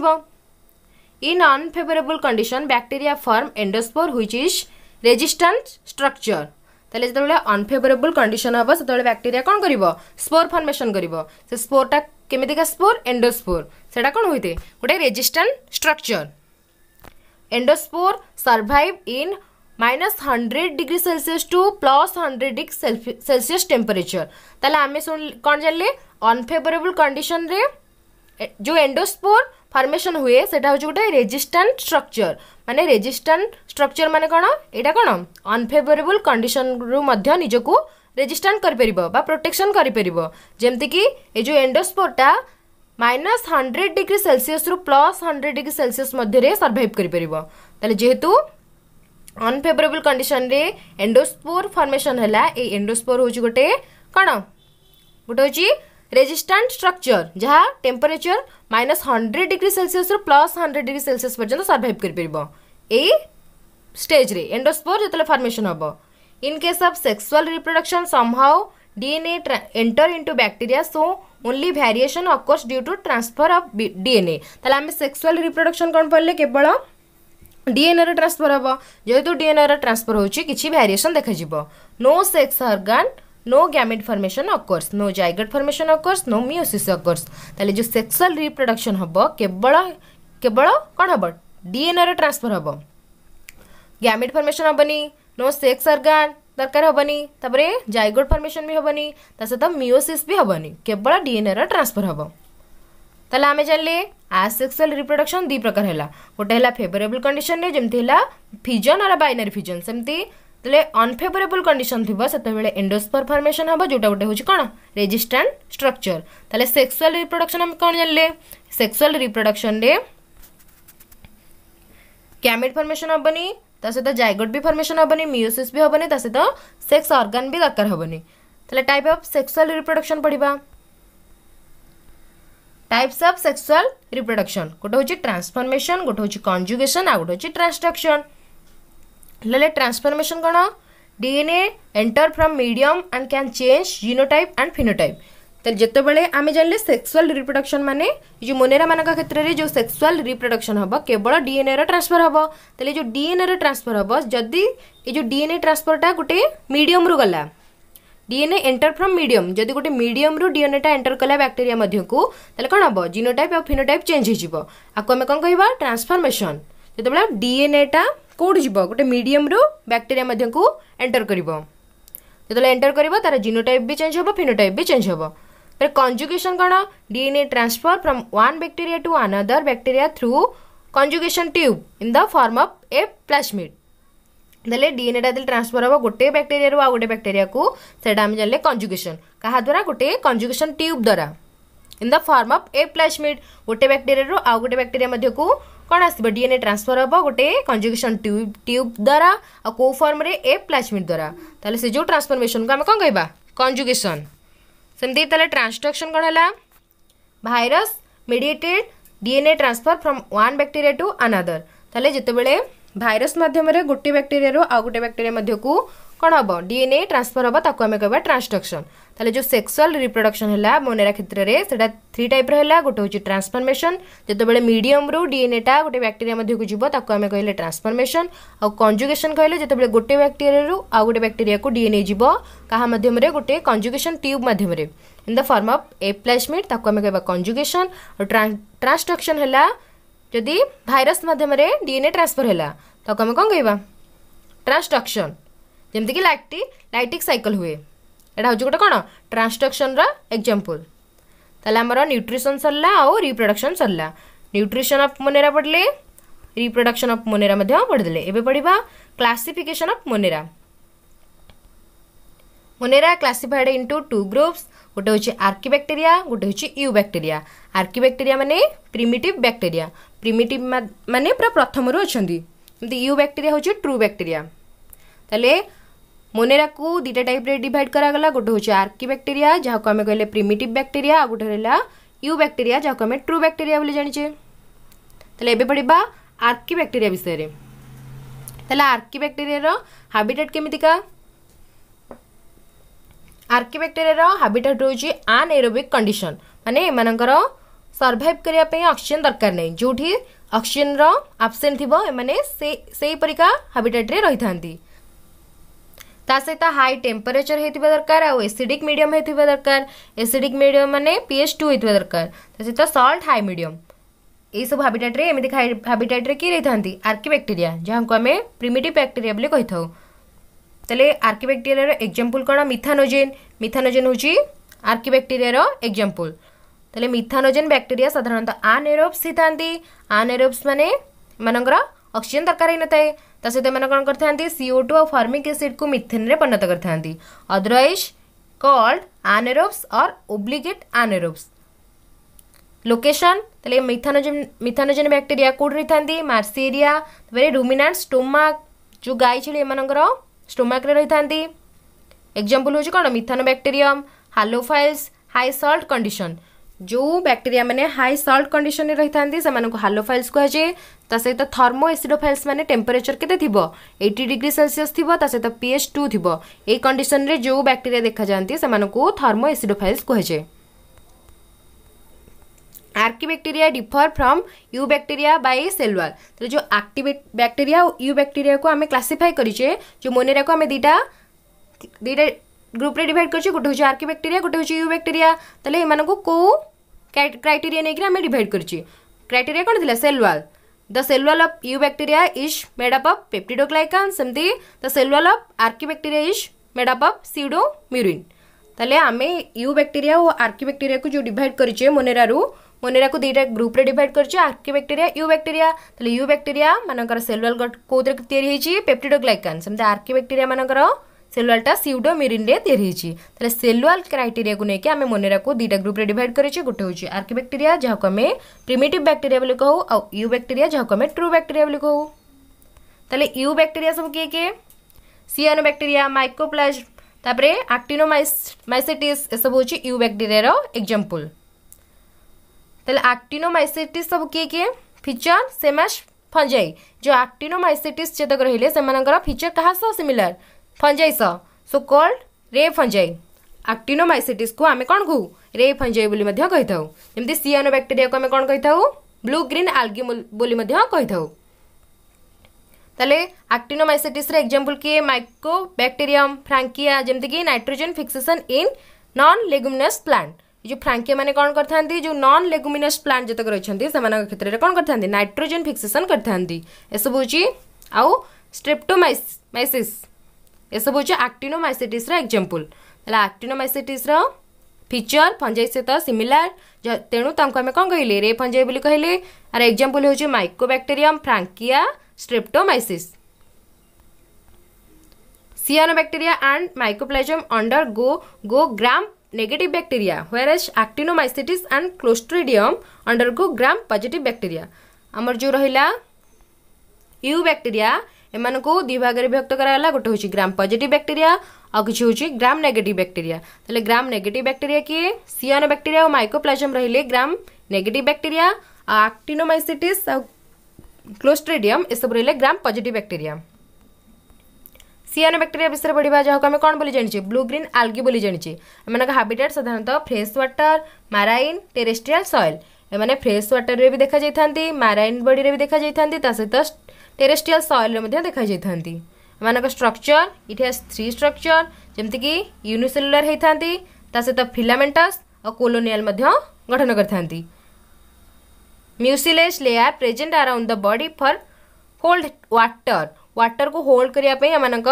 in unfavourable condition bacteria form endospore हुई इज रेजिस्टेंट स्ट्रक्चर তাহলে যেতবে অনফেভরেবল কন্ডিশন হব সেতবে ব্যাকটেরিয়া কম করব স্পোর ফর্মেসন করব সে স্পোরটা কেমিকা স্পোর এন্ডোস্পোর সেটা কম হয়ে গোটে resistant structure endospore survive in minus hundred degree Celsius to plus hundred degree Celsius temperature ताले आम कौन जान अनफेवरेबल कंडीशन रे जो एंडोस्पोर फर्मेशन हुए सेटा हूँ गोटे रेजिस्टेंट स्ट्रक्चर माने रेजिस्टेंट स्ट्रक्चर माने कौन एटा कौन अनफेवरेबल कंडीशन रु निजक रेजिस्टेंट कर प्रोटेक्शन करमती जो एंडोस्पोरटा माइनस हंड्रेड डिग्री सेलसीयस रु प्लस हंड्रेड डिग्री सेलसीयस मध्य सर्भाइव करेतु अनफेवरेबल कंडीशन रे एंडोस्पोर फर्मेसन है ये एंडोस्पोर हूँ गोटे कौन गोटे हूँ ରେଜିଷ୍ଟାଣ୍ଟ ଷ୍ଟ୍ରକ୍ଚର ଯାହା ଟେମ୍ପରେଚର ମାଇନସ୍ ହଣ୍ଡ୍ରେଡ଼ ଡିଗ୍ରୀ ସେଲସିୟସ୍ରୁ ପ୍ଲସ୍ ହଣ୍ଡ୍ରେଡ଼ ଡିଗ୍ରୀ ସେଲସିୟସ୍ ପର୍ଯ୍ୟନ୍ତ ସର୍ଭାଇଭ୍ କରିପାରିବ ଏଇ ଷ୍ଟେଜ୍ରେ ଏଣ୍ଡୋସ୍ପୋର୍ ଯେତେବେଳେ ଫର୍ମେସନ୍ ହେବ in case of sexual reproduction somehow DNA enter into bacteria so only variation occurs due to transfer of DNA তাহলে আমি sexual reproduction কোন পড়লে কেবল DNA ର ଟ୍ରାନ୍ସଫର ହେବ ଯେହେତୁ DNA ର ଟ୍ରାନ୍ସଫର ହେଉଛି କିଛି ଭ୍ୟାରିଏସନ୍ ଦେଖାଯିବ no sex organ no gamete formation occurs no zygote formation occurs no meiosis occurs তাহলে যে সেক্সুয়াল রিপ্রোডাকশন হব কেবল কেবল কোন হব ডিএনএ রে ট্রান্সফর হব গ্যামেট ফর্মেশন হবনি নো সেক্স অর্গান দরকার হবনি তারপরে জাইগোট ফর্মেশন বি হবনি তা সহ মিওসিস বি হবনি কেবল ডিএনএ র ট্রান্সফর হব তাহলে আমি জানলে আসেক্সুয়াল রিপ্রোডাকশন দুই প্রকার হল গোটে হল ফেভরেবল কন্ডিশন যেমতি হল ফিজন আর বাইনারি ফিজন সেমতি तेल अनफेभरेबुल कंडीशन थी से एंडोस्पर फर्मेसन हम जो गोटे हूँ कौन रेजिस्टाट स्ट्रक्चर तेल सेक्सुआल रिप्रडक्शन आम कौन जानले सेक्सुआल रिप्रडक्शन कैमेट फर्मेसन हेनी सहित जैगोड भी फर्मेसन हेनी मिओसीस भी हेनी सहित सेक्स अर्गान भी दरकार हेनी टाइप अफ सेक्सुआल रिप्रडक्शन पढ़ा टाइप्स अफ सेक्सुआल रिप्रडक्शन गोटे हूँ ट्रांसफर्मेसन गोटे हूँ कंजुगेसन आ गए हूँ ट्रांसट्रक्शन Lele transformation gana DNA enter from medium and can change genotype and phenotype. তাহলে যেতবে আমি জানলে সেক্সুয়াল রিপ্রোডকশন মানে এই যে মোনেরা মানক ক্ষেত্রে যে সেক্সুয়াল রিপ্রোডকশন হব কেবল ডিএনএ র ট্রান্সফর হব তাহলে এই যে ডিএনএ র ট্রান্সফর হব যদি এই যে ডিএনএ ট্রান্সফরটা গোটে মিডিয়ম রু গলা ডিএনএ এন্টার ফ্রম মিডিয়ম যদি গোটে মিডিয়ম রু ডিএনএটা এন্টার কলা ব্যাকটেরিয়া মধ্যকু তাহলে কোণ হব জিনোটাইপ আর ফিনোটাইপ চেঞ্জ হয়ে যাব আকু আমি কোণ কহবা ট্রান্সফরমেশন যেতবে ডিএনএটা কোটি যাব গোটে মিডিয়াম রু ব্যাকটেরিয়া মধ্যকু এন্টার করিব যেতলে এন্টার করিব তার জিনোটাইপ বি চেঞ্জ হব ফিনোটাইপ বি চেঞ্জ হব তার কনজুগেশন কোণ DNA transfer from one bacteria to another bacteria through conjugation tube in the form of a plasmid ତାହେଲେ ଡିଏନ୍ଏଟା ଯେତେବେଳେ ଟ୍ରାନ୍ସଫର୍ ହେବ ଗୋଟେ ବ୍ୟାକ୍ଟେରିଆରୁ ଆଉ ଗୋଟେ ବ୍ୟାକ୍ଟେରିଆକୁ ସେଇଟା ଆମେ ଜାଣିଲେ କଞ୍ଜୁଗେସନ୍ କାହା ଦ୍ୱାରା ଗୋଟେ କଞ୍ଜୁଗେସନ୍ ଟ୍ୟୁବ୍ ଦ୍ୱାରା in the form of a plasmid ଗୋଟେ ବ୍ୟାକ୍ଟେରିଆରୁ ଆଉ ଗୋଟେ ବ୍ୟାକ୍ଟେରିଆ ମଧ୍ୟକୁ କ'ଣ ଆସିବ ଡିଏନ୍ଏ ଟ୍ରାନ୍ସଫର୍ ହେବ ଗୋଟେ କଞ୍ଜୁଗେସନ୍ ଟ୍ୟୁବ୍ ଟ୍ୟୁବ୍ ଦ୍ୱାରା ଆଉ କେଉଁ ଫର୍ମରେ ଏ ପ୍ଲାଜମିଟ୍ ଦ୍ୱାରା ତାହେଲେ ସେ ଯେଉଁ ଟ୍ରାନ୍ସଫର୍ମେସନ୍କୁ ଆମେ କ'ଣ କହିବା କଞ୍ଜୁଗେସନ୍ ସେମିତି ତାହେଲେ ଟ୍ରାନ୍ସଡକ୍ସନ୍ କ'ଣ ହେଲା virus mediated DNA transfer from one bacteria to another ତାହେଲେ ଯେତେବେଳେ ଭାଇରସ୍ ମାଧ୍ୟମରେ ଗୋଟେ ବ୍ୟାକ୍ଟେରିଆରୁ ଆଉ ଗୋଟେ ବ୍ୟାକ୍ଟେରିଆ ମଧ୍ୟକୁ କ'ଣ ହେବ ଡିଏନ୍ଏ ଟ୍ରାନ୍ସଫର୍ ହେବ ତାକୁ ଆମେ କହିବା ଟ୍ରାନ୍ସଡକ୍ସନ୍ तेल जो सेक्सुआल रिप्रडक्शन है मोनेरा क्षेत्र में से थ्री टाइप रहा गोटे हूँ ट्रांसफर्मेसन जितेबाला मीडियम रू डीएनएटा गोटे बैक्टेरिया जीवक आम कह ट्रांसफर्मेशन आउ कंजुगेसन कहे जो गोटे बैक्टेरिया आउ गोटे बैक्टेरिया डीएनए जीव काम गोटे कंजुगेसन ट्यूब मध्यम in the form of a plasmid ताक कंजुगेसन और ट्रांसडक्शन है जदि भाइरस मध्यम डीएनए ट्रांसफर है तो आम कौन कह ट्रांसडक्शन जमीक लाइट लाइटिक सैकल हुए এটা হচ্ছে গোটে কোণ ট্রান্সডকশনর এক্জাম্পল তাহলে আমার নিউট্রিশন সরলা আও রিপ্রডকশন সরলা নিউট্রিশন অফ মোনেরা পড়লে রিপ্রডকশন অফ মোনেরা মধ্যে পড়িদেলে এবে পড়া classification of monera monera classified into two groups গোটে হচ্ছে আর্কিব্যাক্টেরিয়া গোটে হচ্ছে ইউ ব্যাক্টেরিয়া আর্কিব্যাক্টেরিয়া মানে প্রিমিটিভ ব্যাক্টেরিয়া প্রিমিটিভ মানে পুরা প্রথমর অনেক ইউ ব্যাক্টেরিয়া হচ্ছে ট্রু ব্যাক্টেরিয়া তাহলে मोनेरा को दुटा टाइप डिड कर गोटे हूँ आर्की बैक्टेरिया जहाँ को आम कहे प्रिमेट बैक्टेरिया आ गोटे रहा यू बैक्टेरिया जहाँ को आम ट्रु बैक्टेरिया जाने तो ये पढ़ा आर्की बैक्टेरिया विषय आर्की बैक्टेरिया हाबिटेट केमिका आर्की बैक्टेरिया हाबिटेट रोज आन एरोबिक कंडीशन मानने सर्भाइव करने अक्सीजेन दरकार नहीं जो अक्सीजेन रबसेंट थी से, से हाबिटेट रही था सहित हाई टेम्परेचर होता दरकार आसीडिक मीडियम होता दरकार एसीडिक मीडियम मानने पीएच टू होता दरकार सहित सल्ट हाई मीडियम ये सब हाबिटाइट्रे एम हाबिटाइट्रे किए रही था आर्किबैक्टेरिया जहाँ को आम प्रिमेट बैक्टेरिया कही था तेल आर्किबैक्टेरिया एक्जामपल कौन मिथानोजेन मिथानोजेन हूँ आर्किबैक्टेरिया एक्जामपल तेल मिथानोजेन बैक्टेरिया साधारण आनएरोप्स होता था मैंने मानने अक्सीजेन दरकार ही न था तो सहित मैंने कौन कर सीओ टू आ फर्मिक एसीड को मिथेन में पणत करदरवैज कल्ड आनेरोप्स और ओब्लिकेट आनेरोप्स लोकेशन मिथानोजन मिथानोजेन बैक्टेरिया कौट रही था मार्सीरिया रुमिना स्टोमाक जो गाई छेली स्टोमा रही था एक्जाम्पल हूँ कौन methanobacterium halophiles high salt condition जो बैक्टेरिया मैंने हाई सल्ट कंडीशन में रही था हालोफाइल्स जाए तो सहित थर्मो एसीडोफाइल्स मैंने टेम्परेचर के एट्टी डिग्री सेलसीयस थी सहित पीएच टू थी ये कंडीशन में जो बैक्टीरिया देखा जाती से थर्मो एसिडोफाइल्स कहुए archaebacteria differ from eubacteria by cell wall तो जो आक्टिवेट बैक्टीरिया और यू बैक्टीरिया को आम क्लासीफाई करे जो मोनेरा को आम दुटा दुटा ग्रुप रे डिवाइड गोटे हूँ आर्किबैक्टेरिया गोटे हूँ यू बैक्टेरिया तेल को कौ क्राइटेरिया नहीं आम डिड कर क्राइटेरिया कौन थी cell wall the cell wall of eubacteria is made up of peptidoglycan सेमती the cell wall of archaebacteria is made up of pseudo murein तेल आम यू बैक्टेरिया और आर्किबैक्टेरिया को जो डिड करे मोनेरु मोनेरा को दुटा ग्रुप डिड कर archaebacteria eubacteria eubacteria मानक सेलवाल कौन तरह सेम सेमती आर्किबैक्टेरिया मानकर सेलुआलटा सीडोमिरीन्रे देरी सेलुआल क्राइटेरी को लेकिन आम मन रखू दुईटा ग्रुप डिड कर गोटे हूँ आर्किबैक्टेरिया जहाँ आम प्रिमेट बैक्टेरिया कहू आउ यू बैक्टेरिया जहाँ आम ट्रु बैक्टेरिया कहू तेल यू बैक्टेरिया सब किए किए सीआनो बैक्टेरिया माइक्रोप्लाजे आक्टिनो माइसेटिस सब हूँ यू बैक्टेरिया एक्जामपल तेल आक्टिनो माइसेटिस सब किए किए फिचर सेमास फंजाई जो आक्टिनो माइसेटिस चेतक रही है फिचर क्या सह फंजाइस सो कल्ड रे फंजाइ आक्टिनोमाइसीटिस को आम कौन कहू रे फंजाई कही था जमी सीआनो बैक्टेरिया को कौन कही था ब्लू ग्रीन आलगी बोली कही आक्टिनोमाइसीटिस एक्जामपल किए माइक्रो बैक्टेरियम फ्रांकिया जमीक nitrogen fixation in non leguminous plant जो फ्रांकिया मैंने कौन कर जो नन लेगुमिनस प्लांट जितक रही क्षेत्र में कौन कर नाइट्रोजेन फिक्सेसन करसबू हूँ आउ स्ट्रेप्टोमाइ माइसीस सब हूँ actinomycetes example actinomycetes feature fungi सहित सीमिलार तेणु तक आम कौन कहले रे फंजाई बोली कहले आर एक्जामपल हूँ mycobacterium Frankia streptomyces cyanobacteria and mycoplasma under go go gram negative bacteria whereas actinomycetes and clostridium under go gram positive bacteria आमर जो रहा यू बैक्टीरिया एम को दिभाग में विभक्त कराला गोटे हूँ ग्राम पजिट बैक्टेरिया आउ कि हूँ gram negative bacteria gram negative bacteria किए सीअन बैक्टे और माइक्रोप्लाजम रही ग्राम नेगेट बैक्टेरिया आक्टिनोमाइसीटिस क्लोस्ट्रेडियम यह सब रही ग्राम पजिट बैक्टेरिया सीआन बैक्टेरिया विषय में बढ़िया जहाँ को आम कौन जाने ब्लू ग्रीन आलगी बोली जानी एम हाबिटेट साधारण fresh water marine terrestrial soil एम फ्रेश व्टर में भी देखा जाती माराइन बडी में भी देखा जाती सहित टेरेस्ट्रियाल सएल देखा जाता मानक स्ट्रक्चर इटे थ्री स्ट्रक्चर जमीक यूनिसेलुलर होता सहित फिलामेटस और कोलोनियाल गठन कर mucilage layer present around the body for hold water water को होल्ड करने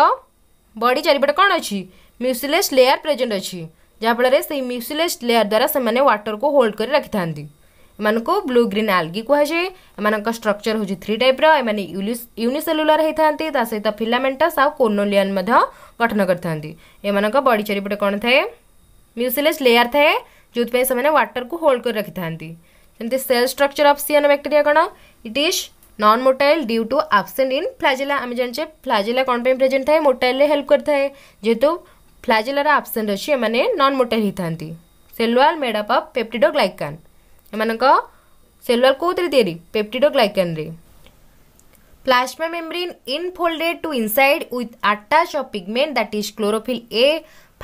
बॉडी चारिपट कौन अच्छी म्यूसिलेज लेयार प्रेजेंट अच्छी जहाँफल से म्यूसिलेज लेयार द्वारा से वाटर को होल्ड कर रखि था को ब्लू ग्रीन आलगी कहुएं स्ट्रक्चर हूँ थ्री टाइप रूनि होता सहित फिलामेटस आनोलीयन गठन करें बड़ी चारिपटे कौन थाए म्यूसिलेज लेयार थाए जो व्टर को होल्ड कर रखि था cell structure of cyanobacteria कौन it is non motile due to absent in flagella आम जानचे फ्लाजेला कौन पर प्रेजेंट था मोटाइल हेल्प करेंगे जेहतु फ्लाजेलार आबसेंट अच्छे नन मोटाइल ही था सेलवाल मेडअप अफ पेप्टिडोग्लाइकान ଏମାନଙ୍କ ସେଲୁଲାର କେଉଁଥିରେ ତିଆରି ପେପ୍ଟିଡୋଗ୍ଲାଇକାନରେ plasma membrane infolded to inside with attach of pigment that is chlorophyll A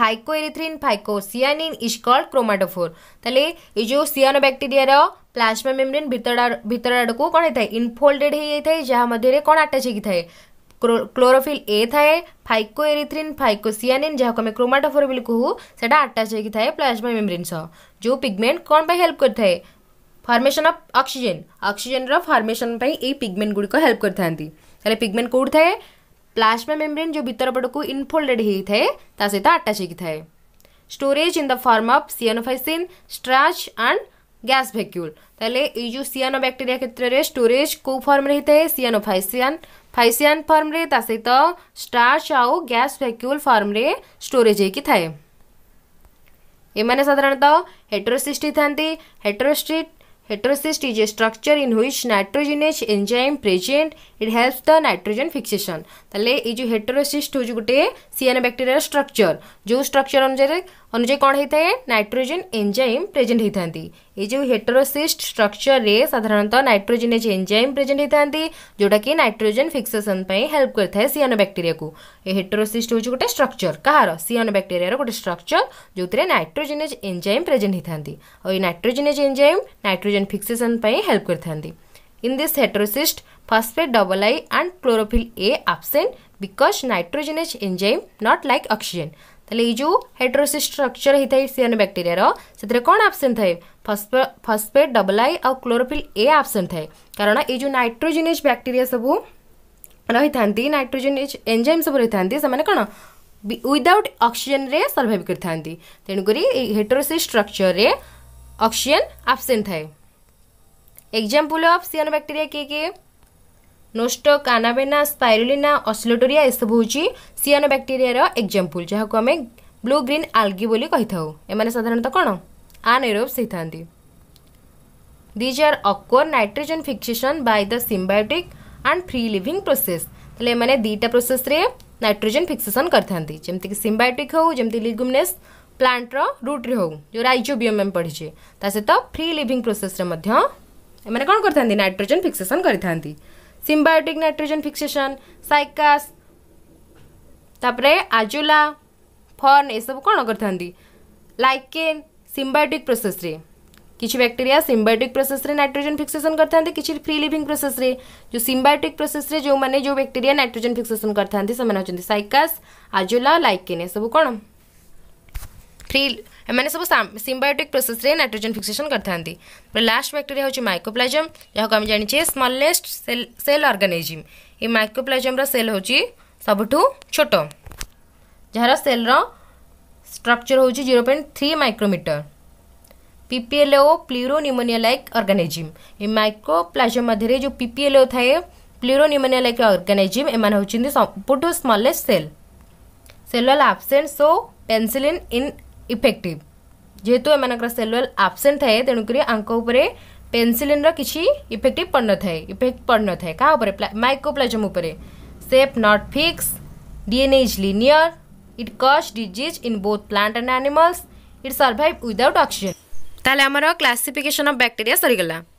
phycoerythrin phycocyanin is called chromatophore তাহলে এই যে cyanobacteria র plasma membrane ভিতর ভিতর আড়কু কোন হইতাই infolded হই যাইতাই যাহা মধ্যে কোন attach হই থাকে ক্লোরোফিল এ থাকে ফাইকোএরিথ্রিন ফাইকোসিয়ানিন যাহাকে আমি ক্রোমাটোফোর বলি কহু সেটা আটাচ হইকি থাকে প্লাজমা মেমব্রেন সহ যে পিগমেন্ট কোণ পাই হেল্প করে থাকে formation of oxygen oxygen formation ये पिगमेंट गुड़िक हेल्प करेंगे पिगमेंट कौट था प्लास्मा मेम्रेन जो भितर पट को इनफोल्डेड होता है ताटाच होता है storage in the form of cyanophycean starch and gas vacuole तेल ये सीएनो बैक्टेरिया क्षेत्र में स्टोरेज फर्म फर्म्रे थाए सीएनोफाइसीन फाइसीआन फर्म्रे सहित स्ट्राच आउ गैस भैक्यूल फर्म्रे स्टोरेज होने साधारणतः हेट्रोसीस्ट होता हेट्रोसीट Heterocyst is a structure in which nitrogenase enzyme present. It helps the nitrogen fixation. ताले ये जो heterocyst हो जो गुटे cyanobacteria structure जो structure अनुसार अनुजाई कौन होता है नाइट्रोजन एंजाइम प्रेजेंट होता ये जो हेटरोसिस्ट स्ट्रक्चर रे साधारण नाइट्रोजन एज एंजाइम प्रेजेंट होता जोटा कि नाइट्रोजन फिक्सेसन हेल्प करता है सीअन बैक्टेरिया को हेटरोसिस्ट हूँ गोटे स्ट्रक्चर कहार सीअन बैक्टेरिया गोटे स्ट्रक्चर जो थे नाइट्रोजन एज एंजाइम प्रेजेंट होता और ये nitrogenase enzyme nitrogen fixation help कर in this heterocyst phosphate double I and chlorophyll a absent because nitrogenase enzyme not like oxygen ତାହେଲେ ଏଇ ଯେଉଁ ହାଇଡ୍ରୋସିସ୍ ଷ୍ଟ୍ରକ୍ଚର ହେଇଥାଏ ସିଆନୋ ବ୍ୟାକ୍ଟେରିଆର ସେଥିରେ କ'ଣ ଆବସେଣ୍ଟ ଥାଏ ଫସ୍ଫେଟ୍ ଡବଲ୍ ଆଇ ଆଉ କ୍ଲୋରୋଫିଲ୍ ଏ ଆବସେଣ୍ଟ ଥାଏ କାରଣ ଏଇ ଯେଉଁ ନାଇଟ୍ରୋଜେନିୟସ୍ ବ୍ୟାକ୍ଟେରିଆ ସବୁ ରହିଥାନ୍ତି ନାଇଟ୍ରୋଜେନିୟସ୍ ଏନ୍ଜାଇମ୍ ସବୁ ରହିଥାନ୍ତି ସେମାନେ କ'ଣ ୱିଦାଉଟ୍ ଅକ୍ସିଜେନ୍ରେ ସର୍ଭାଇଭ୍ କରିଥାନ୍ତି ତେଣୁକରି ଏଇ ହେଟ୍ରୋସିସ୍ ଷ୍ଟ୍ରକ୍ଚରରେ ଅକ୍ସିଜେନ୍ ଆବସେଣ୍ଟ ଥାଏ ଏକ୍ଜାମ୍ପଲ୍ ଅଫ୍ ସିଆନୋ ବ୍ୟାକ୍ଟେରିଆ କିଏ କିଏ ନୋଷ୍ଟୋ କାନାବେନା ସ୍ପାଇରୁଲିନା ଅସିଲୋଟୋରିଆ ଏସବୁ ହେଉଛି ସିଆନୋ ବ୍ୟାକ୍ଟେରିଆର ଏକ୍ଜାମ୍ପଲ୍ ଯାହାକୁ ଆମେ ବ୍ଲୁ ଗ୍ରୀନ୍ ଆଲଗି ବୋଲି କହିଥାଉ ଏମାନେ ସାଧାରଣତଃ କ'ଣ ଆନଏରୋବ୍ସ ହେଇଥାନ୍ତି these are occur nitrogen fixation by the symbiotic and free living process ତାହେଲେ ଏମାନେ ଦୁଇଟା ପ୍ରୋସେସ୍ରେ ନାଇଟ୍ରୋଜେନ୍ ଫିକ୍ସେସନ୍ କରିଥାନ୍ତି ଯେମିତିକି ସିମ୍ବାୟୋଟିକ୍ ହେଉ ଯେମିତି ଲିଗୁମିନେସ୍ ପ୍ଲାଣ୍ଟର ରୁଟ୍ରେ ହେଉ ଯେଉଁ ରାଇଜୋବିୟମ୍ ଆମେ ପଢ଼ିଛେ ତା ସହିତ ଫ୍ରି ଲିଭିଂ ପ୍ରୋସେସ୍ରେ ମଧ୍ୟ ଏମାନେ କ'ଣ କରିଥାନ୍ତି ନାଇଟ୍ରୋଜେନ୍ ଫିକ୍ସେସନ୍ କରିଥାନ୍ତି सिम्बायोटिक नाइट्रोजेन फिक्सेशन साइकास तापरे आजुला फर्न एसबू कौन कर लाइकेन सिम्बायोटिक प्रोसेस रे किसी बैक्टीरिया सिम्बायोटिक प्रोसेस रे नाइट्रोजन फिक्सेशन कर फ्री लिविंग प्रोसेस रे जो सिम्बायोटिक प्रोसेस रे जो मैंने जो बैक्टीरिया नाइट्रोजेन फिक्सेशन कर सैकास आजुला लाइकेन एसबू कौन फ्री एने सब सिम्बायोटिक प्रोसेस नाइट्रोजेन फिक्सेसन करते लास्ट बैक्टेरिया हूँ माइक्रोप्लाजम जहाँ आम जाने स्मलेस्ट सेल अर्गानिजम ये माइक्रोप्लाजम्र सेल हूँ सबुठ छोट जार सेल्र स्ट्रक्चर हूँ zero point three micrometer PPLO pleuropneumonia like organism ये माइक्रोप्लाजम मध्य जो पीपीएलओ थाए प्लीरोमोनिया लाइक अर्गानिजम एम हो सब स्मलेस्ट सेल सेल वाल आबसेंट पेनसिलिन इन ଇଫେକ୍ଟିଭ୍ ଯେହେତୁ ଏମାନଙ୍କର ସେଲୁଲାର ଆବସେଣ୍ଟ ଥାଏ ତେଣୁକରି ଆଙ୍କ ଉପରେ ପେନ୍ସିଲିନ୍ର କିଛି ଇଫେକ୍ଟିଭ୍ ପଡ଼ିନଥାଏ ଇଫେକ୍ଟ ପଡ଼ିନଥାଏ କାହା ଉପରେ ମାଇକ୍ରୋପ୍ଲାଜମ୍ ଉପରେ shape not fix DNA is linear it cause disease in both plant and animals it survive without oxygen ତାହେଲେ ଆମର କ୍ଲାସିଫିକେସନ୍ ଅଫ୍ ବ୍ୟାକ୍ଟେରିଆ ସରିଗଲା